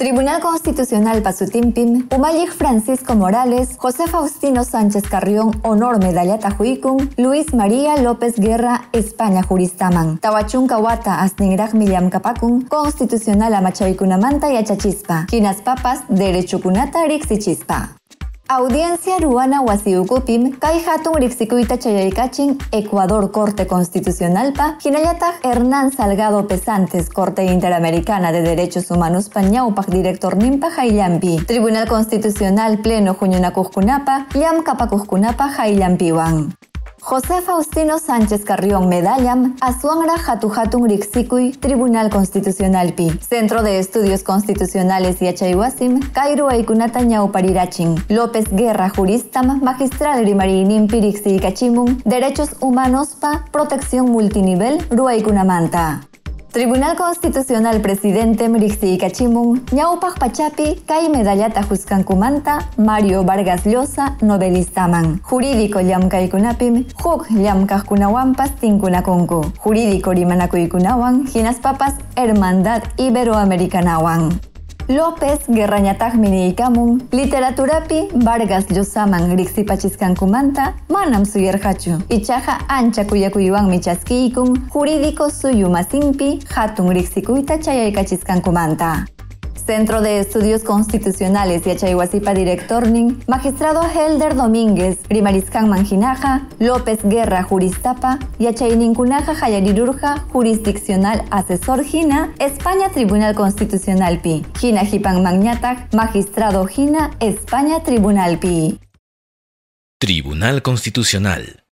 Tribunal Constitucional Pazutimpim, Umayig Francisco Morales, José Faustino Sánchez Carrión, Honor Medallata Tajuicum, Luis María López Guerra, España Juristaman, Tawachun Kawata Azningraj Miliam Capacum, Constitucional Amachawicunamanta y Achachispa, Quinas Papas, y Chispa. Audiencia Ruana Huasiucupim, Kai Hatun Ecuador Corte Constitucional Pa, Hernán Salgado Pesantes, Corte Interamericana de Derechos Humanos Pañaupac, Director Nimpa Jailampi, Tribunal Constitucional Pleno Junyunacuscunapa, Yam Capacuzcunapa Jailampiwan. José Faustino Sánchez Carrión Medallam, Azuangra hatuhatung Rixicui, Tribunal Constitucional Pi, Centro de Estudios Constitucionales y Achayhuasim, Cairo Aikunatañau Parirachin, López Guerra Juristam, Magistral Rimarinim Pirixi Cachimun, Derechos Humanos Pa, Protección Multinivel, Rueikunamanta. Tribunal Constitucional Presidente Mrixi Cachimun, Ñaupaj Pachapi, Kai Medallata Juscancumanta, Mario Vargas Llosa, Man, Jurídico Kunapim, Juk Llamkajkunawampas Tinkunakunku. Jurídico Rimanakuikunawan, Ginas Papas, Hermandad Iberoamericanawan. López Guerrañatag Mini Ikamun, Literaturapi Vargas Yosaman Grixi Pachiskan Kumanta, Manam Suyer Hachu, Ichaja Ancha Kuyakuyuan Michaski juridiko Jurídico Suyuma Simpi, Hatun Grixi Kuita Chayay Kumanta. Centro de Estudios Constitucionales y Director Ning, Magistrado Helder Domínguez, Primariscan Manjinaja, López Guerra Juristapa y Achainincunaja Jayarirurja, Jurisdiccional Asesor Gina, España Tribunal Constitucional Pi, Gina Jipan Magnatak, Magistrado Gina, España Tribunal Pi. Tribunal Constitucional